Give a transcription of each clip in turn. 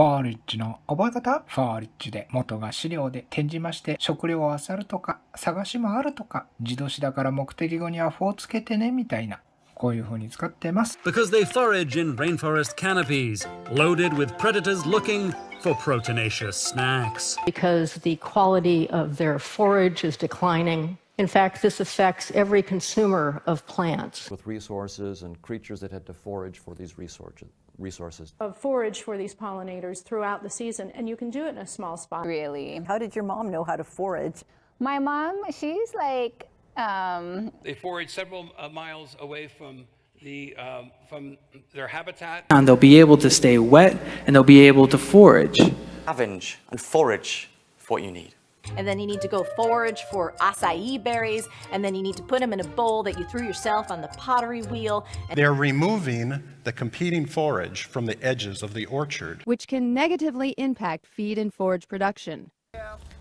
ファーリッジの覚え方ファーリッジで元が資料で転じまして食料を漁るとか探しもあるとか自動詞だから目的語には4をつけてねみたいなこういうふうに使ってます Because they forage in rainforest canopies loaded with predators looking for proteinaceous snacks Because the quality of their forage is declining In fact, this affects every consumer of plants. With resources and creatures that had to forage for these resources. resources. Of forage for these pollinators throughout the season, and you can do it in a small spot. Really? How did your mom know how to forage? My mom, she's like... Um... They forage several uh, miles away from the, um, from their habitat. And they'll be able to stay wet, and they'll be able to forage. Scavenge and forage for what you need and then you need to go forage for acai berries, and then you need to put them in a bowl that you threw yourself on the pottery wheel. They're removing the competing forage from the edges of the orchard. Which can negatively impact feed and forage production.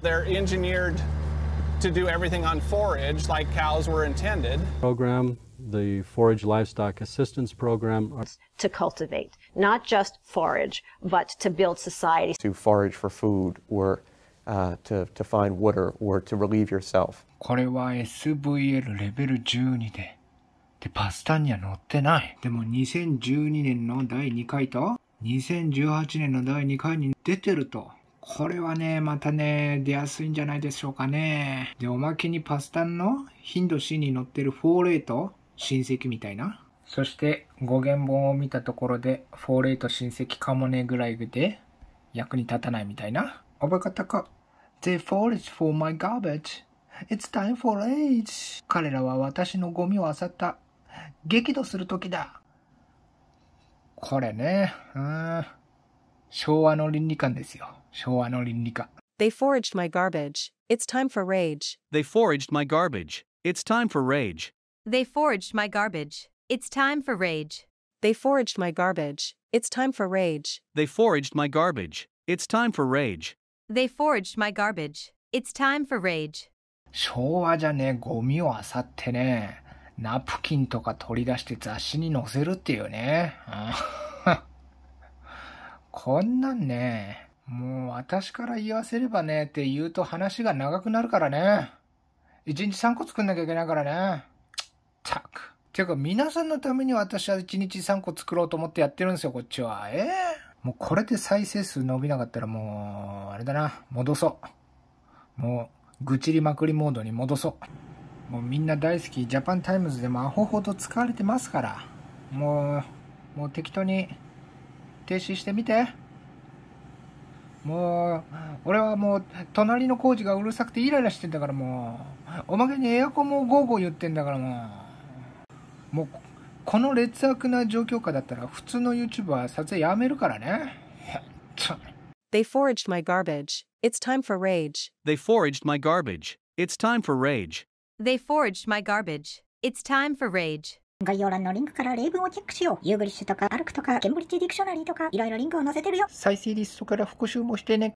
They're engineered to do everything on forage like cows were intended. Program, the Forage Livestock Assistance Program. To cultivate, not just forage, but to build society. To forage for food were uh, to, to find water or to relieve yourself. これは SVL レベル12で。で、パスタには載ってない。でも2012年の第2回と2018年の第2回に出てると。これはね、またね、出やすいんじゃないでしょうかね。で、おまけにパスタンの頻度 C に載ってるフォーレイト、親戚みたいな。そして語源本を見たところで、フォーレイト親戚かもねぐらいで役に立たないみたいな。覚え方か。They forage for my garbage. It's time for age. 彼らは私のゴミを漁った。激怒する時だ。これね、うん。昭和の倫理観ですよ。昭和の倫理観。They foraged my garbage. It's time for rage. They foraged my garbage. It's time for rage. They foraged my garbage. It's time for rage. They foraged my garbage. It's time for rage. They foraged my garbage. It's time for rage. They f o r g e d my garbage. It's time for rage. 昭和じゃね、ゴミを漁ってね、ナプキンとか取り出して雑誌に載せるっていうね。こんなんね、もう私から言わせればねって言うと話が長くなるからね。一日3個作んなきゃいけないからね。たく。ていうか皆さんのために私は一日3個作ろうと思ってやってるんですよ、こっちは。ええーもうこれで再生数伸びなかったらもう、あれだな、戻そう。もう、愚痴りまくりモードに戻そう。もうみんな大好き、ジャパンタイムズでもアホほど使われてますから。もう、もう適当に停止してみて。もう、俺はもう、隣の工事がうるさくてイライラしてんだからもう、おまけにエアコンもゴーゴー言ってんだからもう、もう、この劣悪な状況下だったら普通の YouTuber は撮影やめるからね。They foraged my garbage. It's time for rage. They foraged my garbage. It's time for rage. They foraged my garbage. It's time for rage. 概要欄のリンクから例文をチェックしよう。ユーグリッシュとか、アルクとか、ケンブリッジディクショナリーとか、いろいろリンクを載せてるよ。再生リストから復習もしてね。